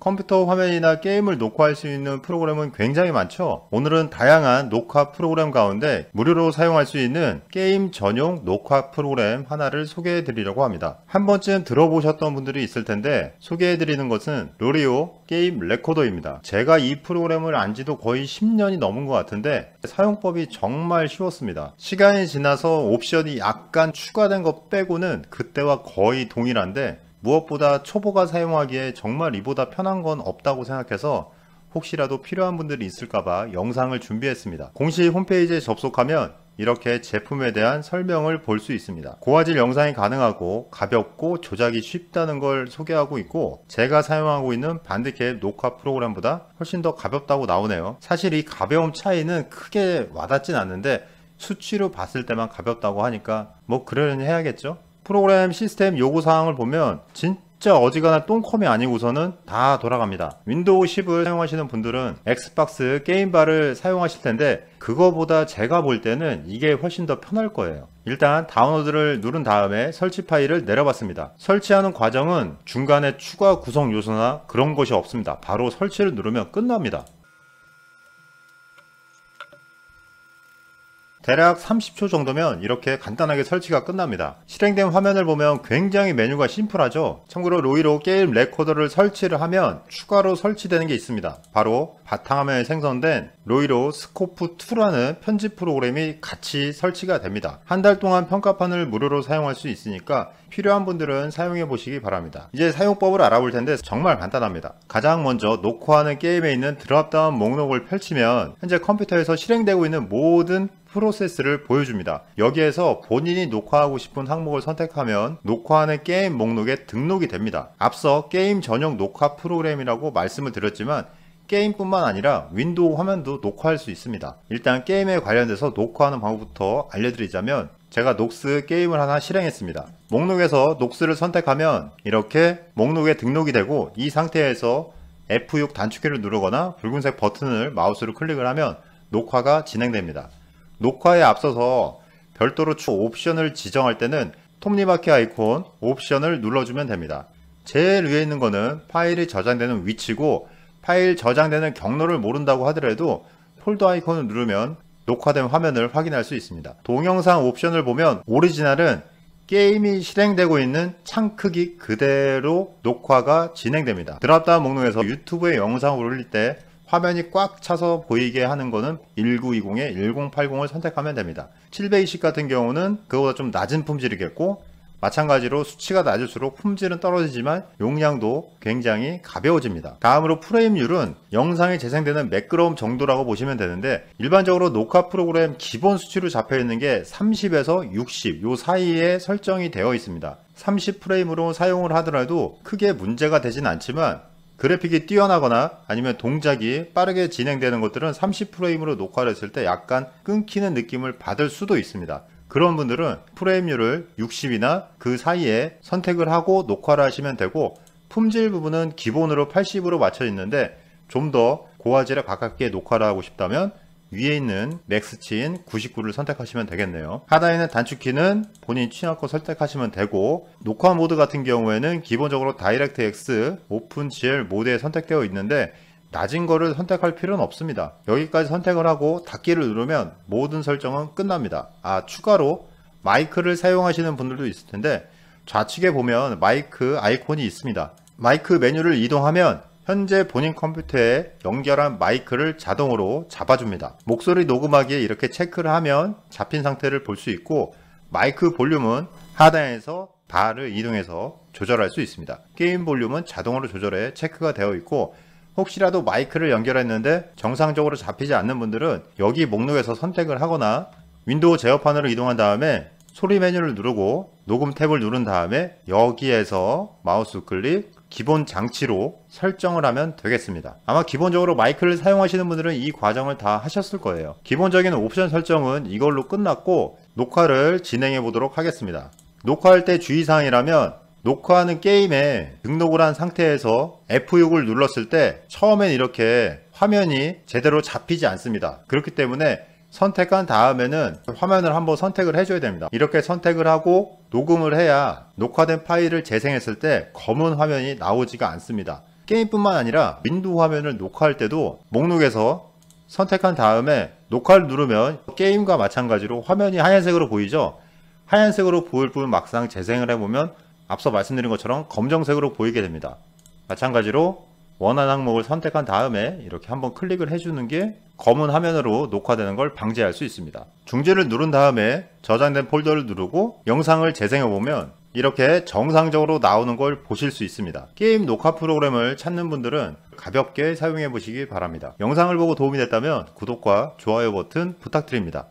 컴퓨터 화면이나 게임을 녹화할 수 있는 프로그램은 굉장히 많죠. 오늘은 다양한 녹화 프로그램 가운데 무료로 사용할 수 있는 게임 전용 녹화 프로그램 하나를 소개해 드리려고 합니다. 한 번쯤 들어보셨던 분들이 있을 텐데 소개해 드리는 것은 로리오 게임 레코더입니다. 제가 이 프로그램을 안 지도 거의 10년이 넘은 것 같은데 사용법이 정말 쉬웠습니다. 시간이 지나서 옵션이 약간 추가된 것 빼고는 그때와 거의 동일한데 무엇보다 초보가 사용하기에 정말 이보다 편한 건 없다고 생각해서 혹시라도 필요한 분들이 있을까봐 영상을 준비했습니다. 공식 홈페이지에 접속하면 이렇게 제품에 대한 설명을 볼 수 있습니다. 고화질 영상이 가능하고 가볍고 조작이 쉽다는 걸 소개하고 있고 제가 사용하고 있는 반드캡 녹화 프로그램보다 훨씬 더 가볍다고 나오네요. 사실 이 가벼움 차이는 크게 와닿진 않는데 수치로 봤을 때만 가볍다고 하니까 뭐 그러려니 해야겠죠? 프로그램 시스템 요구사항을 보면 진짜 어지간한 똥컴이 아니고서는 다 돌아갑니다 윈도우 10을 사용하시는 분들은 엑스박스 게임바를 사용하실 텐데 그거보다 제가 볼 때는 이게 훨씬 더 편할 거예요 일단 다운로드를 누른 다음에 설치 파일을 내려봤습니다 설치하는 과정은 중간에 추가 구성 요소나 그런 것이 없습니다 바로 설치를 누르면 끝납니다 대략 30초 정도면 이렇게 간단하게 설치가 끝납니다. 실행된 화면을 보면 굉장히 메뉴가 심플하죠? 참고로 로이로 게임 레코더를 설치를 하면 추가로 설치되는 게 있습니다. 바로 바탕화면에 생성된 로이로 스코프2라는 편집 프로그램이 같이 설치가 됩니다. 한 달 동안 평가판을 무료로 사용할 수 있으니까 필요한 분들은 사용해 보시기 바랍니다. 이제 사용법을 알아볼 텐데 정말 간단합니다. 가장 먼저 놓고 하는 게임에 있는 드랍다운 목록을 펼치면 현재 컴퓨터에서 실행되고 있는 모든 프로세스를 보여줍니다. 여기에서 본인이 녹화하고 싶은 항목을 선택하면 녹화하는 게임 목록에 등록이 됩니다. 앞서 게임 전용 녹화 프로그램이라고 말씀을 드렸지만 게임뿐만 아니라 윈도우 화면도 녹화할 수 있습니다. 일단 게임에 관련돼서 녹화하는 방법부터 알려드리자면 제가 녹스 게임을 하나 실행했습니다. 목록에서 녹스를 선택하면 이렇게 목록에 등록이 되고 이 상태에서 F6 단축키를 누르거나 붉은색 버튼을 마우스로 클릭을 하면 녹화가 진행됩니다. 녹화에 앞서서 별도로 추 옵션을 지정할 때는 톱니바퀴 아이콘 옵션을 눌러주면 됩니다. 제일 위에 있는 거는 파일이 저장되는 위치고 파일 저장되는 경로를 모른다고 하더라도 폴더 아이콘을 누르면 녹화된 화면을 확인할 수 있습니다. 동영상 옵션을 보면 오리지널은 게임이 실행되고 있는 창 크기 그대로 녹화가 진행됩니다. 드랍다운 목록에서 유튜브에 영상을 올릴 때 화면이 꽉 차서 보이게 하는 것은 1920에 1080을 선택하면 됩니다. 720 같은 경우는 그보다 좀 낮은 품질이겠고 마찬가지로 수치가 낮을수록 품질은 떨어지지만 용량도 굉장히 가벼워집니다. 다음으로 프레임률은 영상이 재생되는 매끄러움 정도라고 보시면 되는데 일반적으로 녹화 프로그램 기본 수치로 잡혀있는 게 30에서 60 요 사이에 설정이 되어 있습니다. 30프레임으로 사용을 하더라도 크게 문제가 되진 않지만 그래픽이 뛰어나거나 아니면 동작이 빠르게 진행되는 것들은 30프레임으로 녹화를 했을 때 약간 끊기는 느낌을 받을 수도 있습니다. 그런 분들은 프레임률을 60이나 그 사이에 선택을 하고 녹화를 하시면 되고 품질 부분은 기본으로 80으로 맞춰 있는데 좀 더 고화질에 가깝게 녹화를 하고 싶다면 위에 있는 맥스친 99를 선택하시면 되겠네요. 하단에는 단축키는 본인 취향 껏 선택하시면 되고 녹화 모드 같은 경우에는 기본적으로 DirectX OpenGL 모드에 선택되어 있는데 낮은 거를 선택할 필요는 없습니다. 여기까지 선택을 하고 닫기를 누르면 모든 설정은 끝납니다. 아 추가로 마이크를 사용하시는 분들도 있을 텐데 좌측에 보면 마이크 아이콘이 있습니다. 마이크 메뉴를 이동하면 현재 본인 컴퓨터에 연결한 마이크를 자동으로 잡아줍니다. 목소리 녹음하기에 이렇게 체크를 하면 잡힌 상태를 볼 수 있고 마이크 볼륨은 하단에서 바를 이동해서 조절할 수 있습니다. 게임 볼륨은 자동으로 조절해 체크가 되어 있고 혹시라도 마이크를 연결했는데 정상적으로 잡히지 않는 분들은 여기 목록에서 선택을 하거나 윈도우 제어판으로 이동한 다음에 소리 메뉴를 누르고 녹음 탭을 누른 다음에 여기에서 마우스 클릭 기본 장치로 설정을 하면 되겠습니다. 아마 기본적으로 마이크를 사용하시는 분들은 이 과정을 다 하셨을 거예요. 기본적인 옵션 설정은 이걸로 끝났고 녹화를 진행해 보도록 하겠습니다. 녹화할 때 주의사항이라면 녹화하는 게임에 등록을 한 상태에서 F6을 눌렀을 때 처음엔 이렇게 화면이 제대로 잡히지 않습니다. 그렇기 때문에 선택한 다음에는 화면을 한번 선택을 해줘야 됩니다. 이렇게 선택을 하고 녹음을 해야 녹화된 파일을 재생했을 때 검은 화면이 나오지가 않습니다. 게임뿐만 아니라 윈도우 화면을 녹화할 때도 목록에서 선택한 다음에 녹화를 누르면 게임과 마찬가지로 화면이 하얀색으로 보이죠? 하얀색으로 보일 뿐 막상 재생을 해보면 앞서 말씀드린 것처럼 검정색으로 보이게 됩니다. 마찬가지로 원하는 항목을 선택한 다음에 이렇게 한번 클릭을 해주는 게 검은 화면으로 녹화되는 걸 방지할 수 있습니다. 중지를 누른 다음에 저장된 폴더를 누르고 영상을 재생해보면 이렇게 정상적으로 나오는 걸 보실 수 있습니다. 게임 녹화 프로그램을 찾는 분들은 가볍게 사용해 보시기 바랍니다. 영상을 보고 도움이 됐다면 구독과 좋아요 버튼 부탁드립니다.